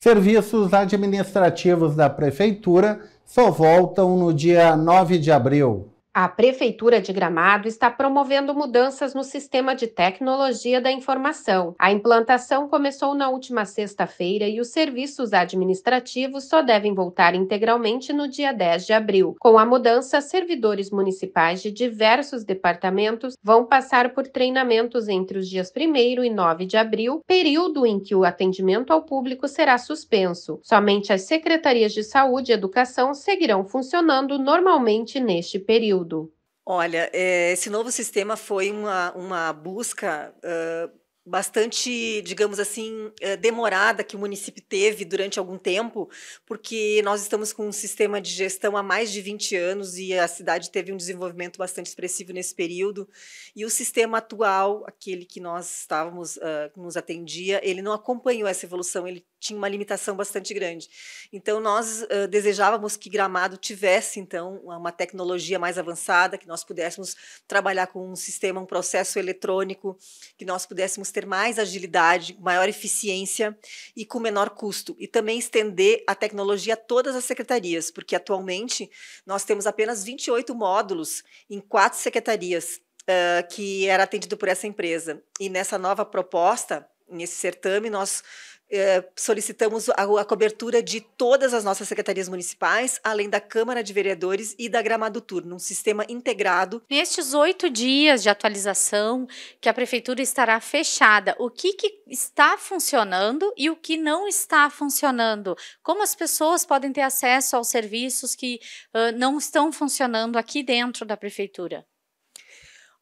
Serviços administrativos da Prefeitura só voltam no dia 9 de abril. A Prefeitura de Gramado está promovendo mudanças no sistema de tecnologia da informação. A implantação começou na última sexta-feira e os serviços administrativos só devem voltar integralmente no dia 10 de abril. Com a mudança, servidores municipais de diversos departamentos vão passar por treinamentos entre os dias 1 e 9 de abril, período em que o atendimento ao público será suspenso. Somente as secretarias de saúde e educação seguirão funcionando normalmente neste período tudo? Olha, eh, esse novo sistema foi uma, uma busca uh, bastante, digamos assim, eh, demorada que o município teve durante algum tempo, porque nós estamos com um sistema de gestão há mais de 20 anos e a cidade teve um desenvolvimento bastante expressivo nesse período. E o sistema atual, aquele que nós estávamos, uh, nos atendia, ele não acompanhou essa evolução, ele tinha uma limitação bastante grande. Então, nós uh, desejávamos que Gramado tivesse, então, uma tecnologia mais avançada, que nós pudéssemos trabalhar com um sistema, um processo eletrônico, que nós pudéssemos ter ter mais agilidade, maior eficiência e com menor custo. E também estender a tecnologia a todas as secretarias, porque atualmente nós temos apenas 28 módulos em quatro secretarias uh, que era atendido por essa empresa. E nessa nova proposta, nesse certame, nós eh, solicitamos a, a, cobertura de todas as nossas secretarias municipais, além da Câmara de Vereadores e da Gramado Turno, um sistema integrado. Nestes oito dias de atualização, que a Prefeitura estará fechada, o que, que está funcionando e o que não está funcionando? Como as pessoas podem ter acesso aos serviços que uh, não estão funcionando aqui dentro da Prefeitura?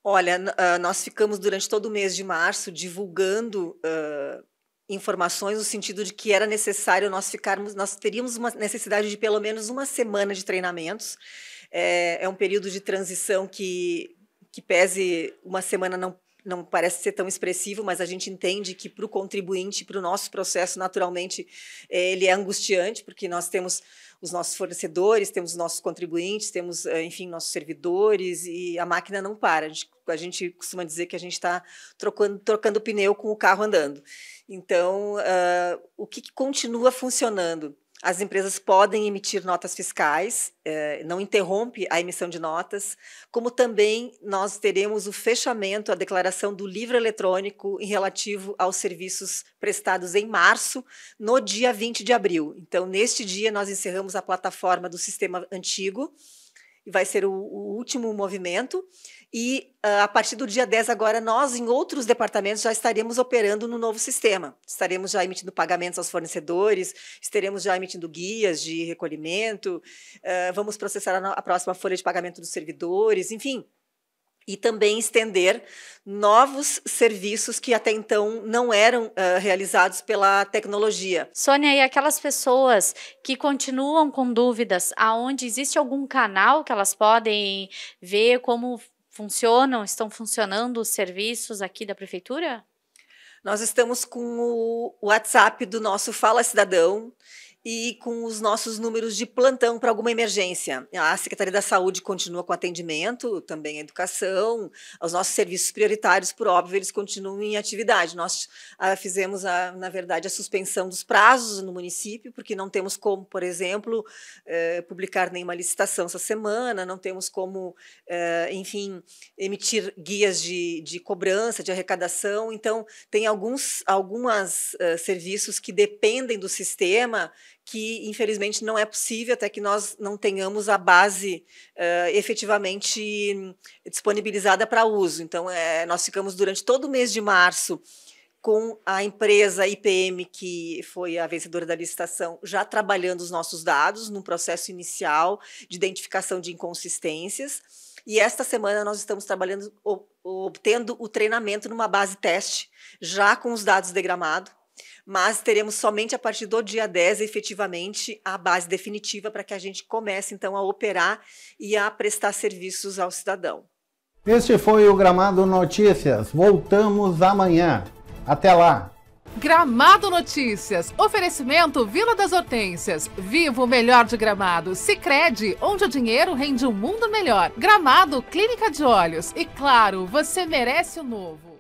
Olha, nós ficamos durante todo o mês de março divulgando. Uh, informações no sentido de que era necessário nós ficarmos, nós teríamos uma necessidade de pelo menos uma semana de treinamentos. É, é um período de transição que, que pese uma semana não não parece ser tão expressivo, mas a gente entende que para o contribuinte, para o nosso processo, naturalmente, é, ele é angustiante, porque nós temos os nossos fornecedores, temos os nossos contribuintes, temos, eh, enfim, nossos servidores e a máquina não para. A gente, a gente costuma dizer que a gente está trocando, trocando pneu com o carro andando. Então, uh, o que, que continua funcionando? As empresas podem emitir notas fiscais, eh, não interrompe a emissão de notas, como também nós teremos o fechamento, a declaração do livro eletrônico em relativo aos serviços prestados em março, no dia 20 de abril. Então, neste dia, nós encerramos a plataforma do sistema antigo, e vai ser o, o último movimento. E ah, a partir do dia 10 agora, nós em outros departamentos já estaremos operando no novo sistema. Estaremos já emitindo pagamentos aos fornecedores, estaremos já emitindo guias de recolhimento, ah, vamos processar a próxima folha de pagamento dos servidores, enfim, e também estender novos serviços que até então não eram uh, realizados pela tecnologia. Sônia, e aquelas pessoas que continuam com dúvidas, aonde existe algum canal que elas podem ver como Funcionam, estão funcionando os serviços aqui da prefeitura? Nós estamos com o WhatsApp do nosso Fala Cidadão e com os nossos números de plantão para alguma emergência. A Secretaria da Saúde continua com atendimento, também a educação, os nossos serviços prioritários, por óbvio, eles continuam em atividade. Nós ah, fizemos, a, na verdade, a suspensão dos prazos no município, porque não temos como, por exemplo, eh, publicar nenhuma licitação essa semana, não temos como, eh, enfim, emitir guias de, de cobrança, de arrecadação. Então, tem alguns algumas, uh, serviços que dependem do sistema que infelizmente não é possível até que nós não tenhamos a base uh, efetivamente disponibilizada para uso. Então, é, nós ficamos durante todo o mês de março com a empresa IPM, que foi a vencedora da licitação, já trabalhando os nossos dados num processo inicial de identificação de inconsistências. E esta semana nós estamos trabalhando, obtendo o treinamento numa base teste, já com os dados de gramado, mas teremos somente a partir do dia 10 efetivamente a base definitiva para que a gente comece então a operar e a prestar serviços ao cidadão. Este foi o Gramado Notícias. Voltamos amanhã. Até lá. Gramado Notícias. Oferecimento Vila das Hortências. Vivo o melhor de Gramado. Sicredi, onde o dinheiro rende um mundo melhor. Gramado Clínica de Olhos. E claro, você merece o novo.